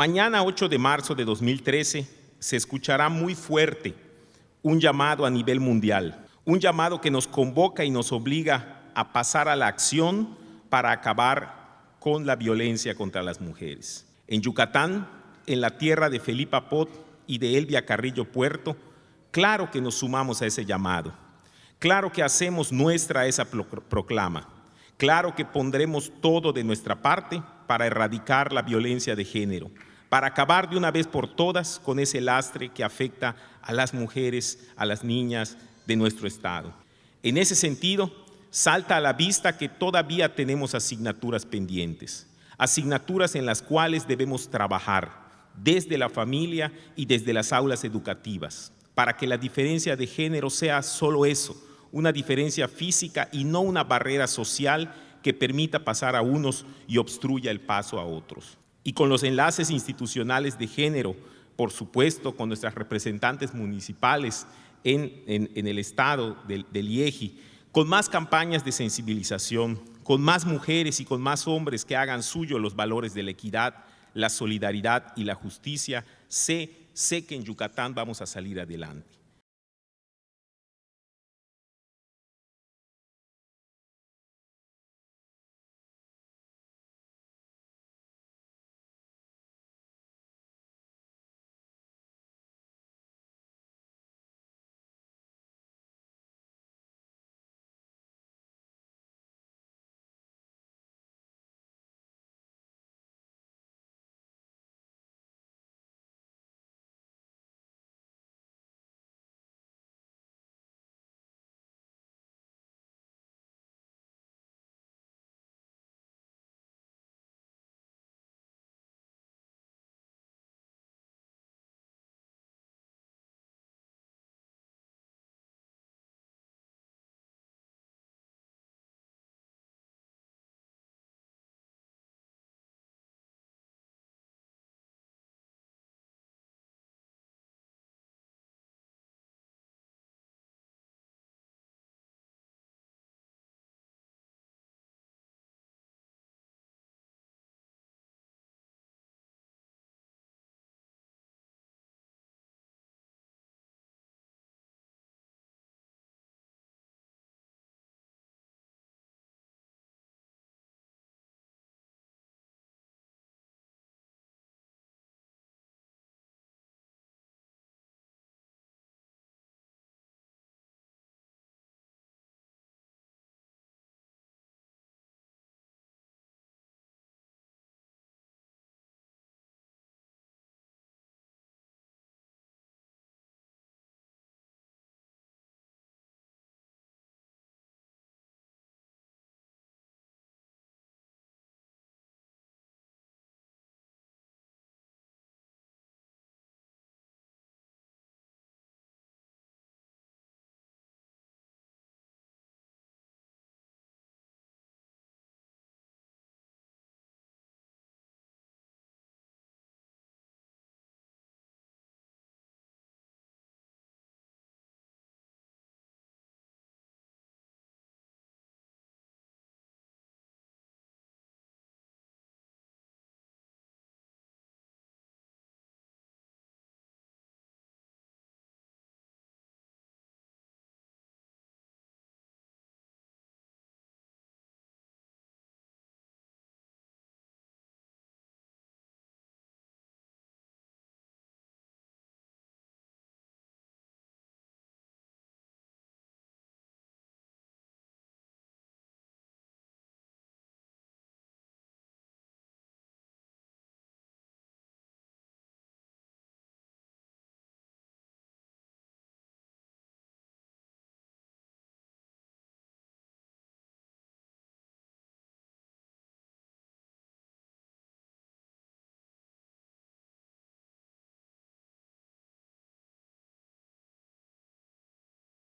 Mañana 8 de marzo de 2013 se escuchará muy fuerte un llamado a nivel mundial, un llamado que nos convoca y nos obliga a pasar a la acción para acabar con la violencia contra las mujeres. En Yucatán, en la tierra de Felipa Pot y de Elvia Carrillo Puerto, claro que nos sumamos a ese llamado, claro que hacemos nuestra esa proclama, claro que pondremos todo de nuestra parte para erradicar la violencia de género, para acabar de una vez por todas con ese lastre que afecta a las mujeres, a las niñas de nuestro Estado. En ese sentido, salta a la vista que todavía tenemos asignaturas pendientes, asignaturas en las cuales debemos trabajar desde la familia y desde las aulas educativas, para que la diferencia de género sea solo eso, una diferencia física y no una barrera social que permita pasar a unos y obstruya el paso a otros y con los enlaces institucionales de género, por supuesto, con nuestras representantes municipales en, el estado del, del IEGI, e con más campañas de sensibilización, con más mujeres y con más hombres que hagan suyo los valores de la equidad, la solidaridad y la justicia, sé que en Yucatán vamos a salir adelante.